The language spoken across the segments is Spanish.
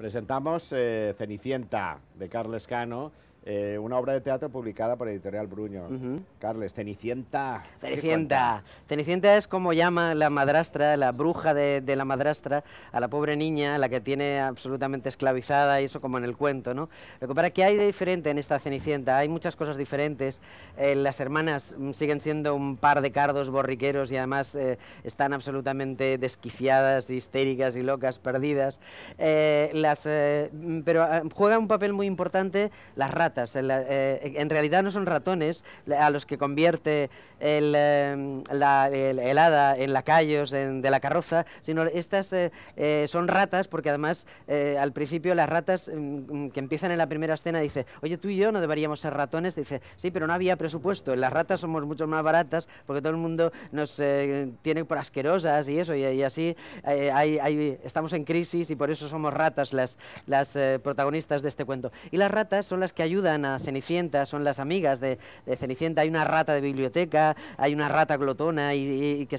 Presentamos eh, Cenicienta de Carles Cano eh, una obra de teatro publicada por Editorial Bruño. Carles, Cenicienta. Cenicienta. Cenicienta es como llama la madrastra, la bruja de, la madrastra, a la pobre niña, la que tiene absolutamente esclavizada, y eso como en el cuento, ¿no? para hay de diferente en esta Cenicienta, hay muchas cosas diferentes. Eh, las hermanas mm, siguen siendo un par de cardos borriqueros y además eh, están absolutamente desquiciadas, histéricas y locas, perdidas. las, mm, pero ah, juega un papel muy importante las ratas eh, en realidad no son ratones a los que convierte el, eh, la, hada en lacayos en, de la carroza, sino estas eh, son ratas porque además al principio las ratas mm, mm, que empiezan en la primera escena dice, oye, tú y yo no deberíamos ser ratones. Dice, sí, pero no había presupuesto. Las ratas somos mucho más baratas porque todo el mundo nos tiene por asquerosas y eso, y, así estamos en crisis y por eso somos ratas las, las protagonistas de este cuento. Y las ratas son las que ayudan ayudan a Cenicienta, son las amigas de, Cenicienta. Hay una rata de biblioteca, hay una rata glotona y, que,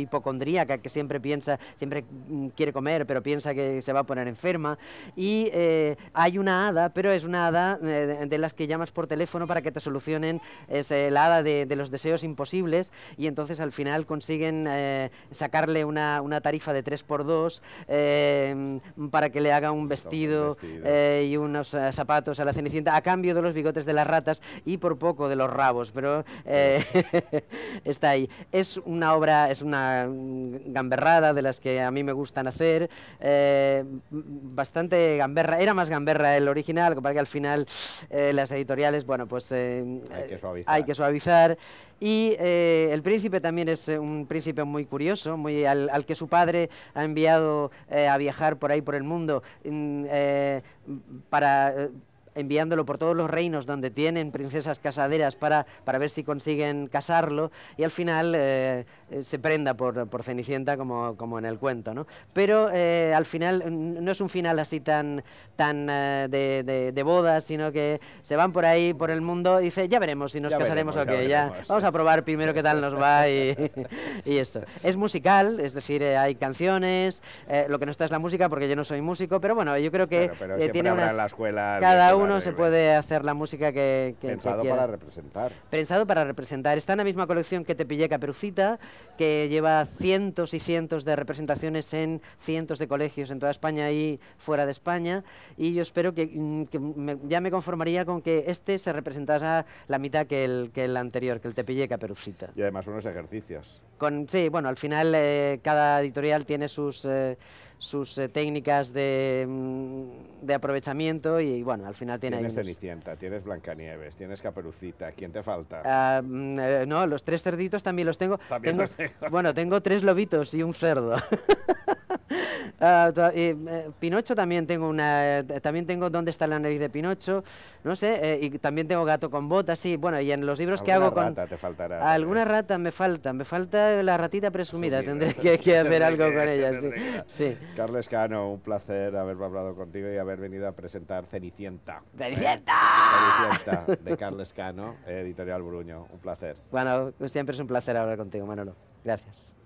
hipocondríaca que siempre piensa, siempre mm, quiere comer, pero piensa que se va a poner enferma. Y eh, hay una hada, pero es una hada eh, de las que llamas por teléfono para que te solucionen, es eh, la hada de, los deseos imposibles y entonces al final consiguen sacarle una, tarifa de 3x2 para que le haga un vestido, un y unos zapatos a la Cenicienta a cambio de los bigotes de las ratas y por poco de los rabos, pero eh, está ahí. Es una obra, es una gamberrada de las que a mí me gustan hacer, eh, bastante gamberra, era más gamberra el original, para al final eh, las editoriales, bueno, pues hay que suavizar. Y el príncipe también es un príncipe muy curioso, muy al, que su padre ha enviado a viajar por ahí por el mundo mm, para enviándolo por todos los reinos donde tienen princesas casaderas para, para ver si consiguen casarlo y al final eh, eh, se prenda por, por Cenicienta como, como, en el cuento. ¿no? Pero eh, al final no es un final así tan, tan de, de, bodas, sino que se van por ahí, por el mundo, y dice, ya veremos si nos casaremos o qué, ya, vamos a probar primero qué tal nos va y, y esto. Es musical, es decir, hay canciones, lo que no está es la música porque yo no soy músico, pero bueno, yo creo que tiene La escuela cada uno uno, se puede hacer la música que, que Pensado para representar. Pensado para representar. Está en la misma colección que Te pillé que lleva cientos y cientos de representaciones en cientos de colegios en toda España y fuera de España. Y yo espero que, mm, ya me conformaría con que este se representara la mitad que el, el anterior, que el Te pillé Y además unos ejercicios. Con, sí, bueno, al final eh, cada editorial tiene sus... Eh, sus eh, técnicas de mm, de aprovechamiento y bueno, al final tiene... Tienes ahí Cenicienta, tienes Blancanieves, tienes Caperucita, ¿quién te falta? Ah, mm, eh, no, los tres cerditos también los tengo. los tengo. Bueno, tengo tres lobitos y un cerdo. Y ah, eh, eh, Pinocho también tengo una, eh, también tengo dónde está la nariz de Pinocho, no sé, y también tengo gato con botas, sí, bueno, y en los libros que hago con rata te faltará, alguna rata me falta, me falta la ratita presumida, tendré que, hacer algo con ella. Sí. sí. Carles Cano, un placer haber hablado contigo y haber venido a presentar Cenicienta. Cenicienta. Cenicienta de Carles Cano, editorial Bruño, un placer. Bueno, siempre es un placer hablar contigo, Manolo. Gracias.